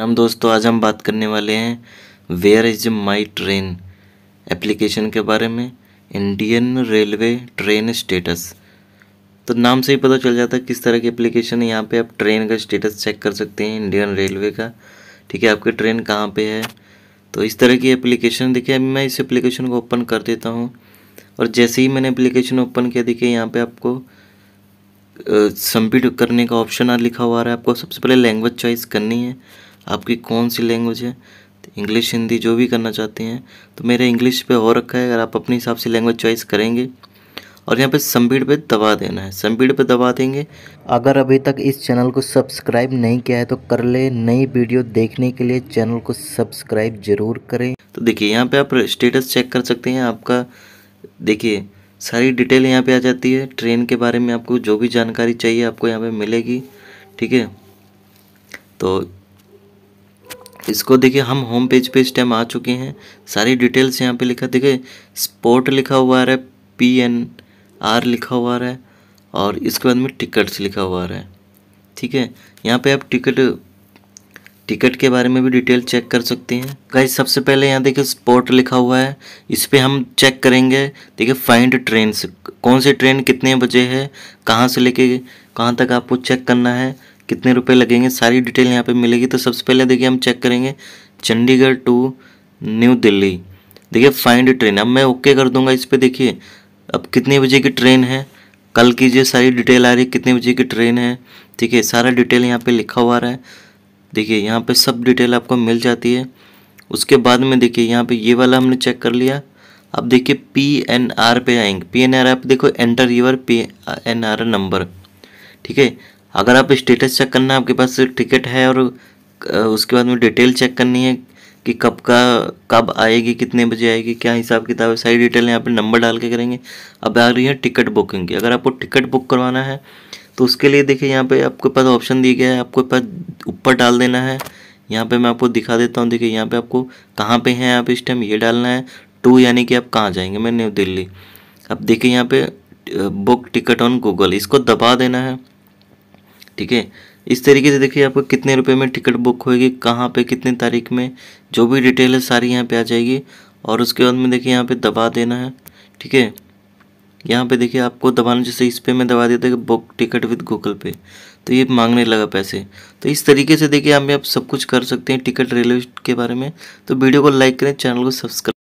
हम दोस्तों आज हम बात करने वाले हैं where is my train application के बारे में इंडियन रेलवे ट्रेन स्टेटस तो नाम से ही पता चल जाता है किस तरह की एप्लीकेशन है यहाँ पे आप ट्रेन का स्टेटस चेक कर सकते हैं इंडियन रेलवे का ठीक है आपकी ट्रेन कहाँ पे है तो इस तरह की एप्लीकेशन देखिए अभी मैं इस एप्लीकेशन को ओपन कर देता हूँ और जैसे ही मैंने एप्लीकेशन ओपन किया देखिए यहाँ पे आपको सबमिट करने का ऑप्शन लिखा हुआ आ रहा है आपको सबसे पहले लैंग्वेज चॉइस करनी है आपकी कौन सी लैंग्वेज है इंग्लिश तो हिंदी जो भी करना चाहते हैं तो मेरे इंग्लिश पे हो रखा है अगर आप अपने हिसाब से लैंग्वेज चॉइस करेंगे और यहाँ पे संबीड पे दबा देना है संबीड पे दबा देंगे अगर अभी तक इस चैनल को सब्सक्राइब नहीं किया है तो कर ले नई वीडियो देखने के लिए चैनल को सब्सक्राइब जरूर करें तो देखिए यहाँ पे आप स्टेटस चेक कर सकते हैं आपका देखिए सारी डिटेल यहाँ पे आ जाती है ट्रेन के बारे में आपको जो भी जानकारी चाहिए आपको यहाँ पर मिलेगी ठीक है तो इसको देखिए हम होम पेज पे इस टाइम आ चुके हैं सारी डिटेल्स यहाँ पे लिखा देखिए स्पोर्ट लिखा हुआ रहा है पी एन आर लिखा हुआ रहा है और इसके बाद में टिकट्स लिखा हुआ रहा है ठीक है यहाँ पे आप टिकट टिकट के बारे में भी डिटेल चेक कर सकते हैं गाइस सबसे पहले यहाँ देखिए स्पॉट लिखा हुआ है इस पर हम चेक करेंगे देखिए फाइंड ट्रेन कौन से ट्रेन कितने बजे है कहाँ से लेके कहाँ तक आपको चेक करना है कितने रुपए लगेंगे सारी डिटेल यहाँ पे मिलेगी तो सबसे पहले देखिए हम चेक करेंगे चंडीगढ़ टू न्यू दिल्ली देखिए फाइंड ट्रेन अब मैं ओके कर दूंगा इस पर देखिए अब कितने बजे की ट्रेन है कल की जो सारी डिटेल आ रही है कितने बजे की ट्रेन है ठीक है सारा डिटेल यहाँ पर लिखा हुआ रहा है देखिए यहाँ पर सब डिटेल आपको मिल जाती है उसके बाद में देखिए यहाँ पर ये वाला हमने चेक कर लिया अब देखिए पी एन आर पे आएंगे पी एन आर आप देखो enter your P N R number ठीक है अगर आप स्टेटस चेक करना है आपके पास टिकट है और उसके बाद में डिटेल चेक करनी है कि कब का कब आएगी कितने बजे आएगी क्या हिसाब किताब है सारी डिटेल यहाँ पर नंबर डाल के करेंगे अब आ रही है टिकट बुकिंग की अगर आपको टिकट बुक करवाना है तो उसके लिए देखिए यहाँ पे आपके पास ऑप्शन दिया गया है आपको पास ऊपर डाल देना है यहाँ पे मैं आपको दिखा देता हूँ देखिए यहाँ पे आपको कहाँ पे हैं आप इस टाइम ये डालना है टू यानी कि आप कहाँ जाएंगे मैं न्यू दिल्ली अब देखिए यहाँ पे बुक टिकट ऑन गूगल इसको दबा देना है ठीक है इस तरीके से देखिए आपको कितने रुपए में टिकट बुक होगी कहाँ पे कितने तारीख में जो भी डिटेल है सारी यहाँ पे आ जाएगी और उसके बाद में देखिए यहाँ पे दबा देना है ठीक है यहाँ पे देखिए आपको दबाना जैसे इस पर मैं दबा देता कि बुक टिकट विद गूगल पे तो ये मांगने लगा पैसे तो इस तरीके से देखिए आप सब कुछ कर सकते हैं टिकट रेलवे के बारे में तो वीडियो को लाइक करें चैनल को सब्सक्राइब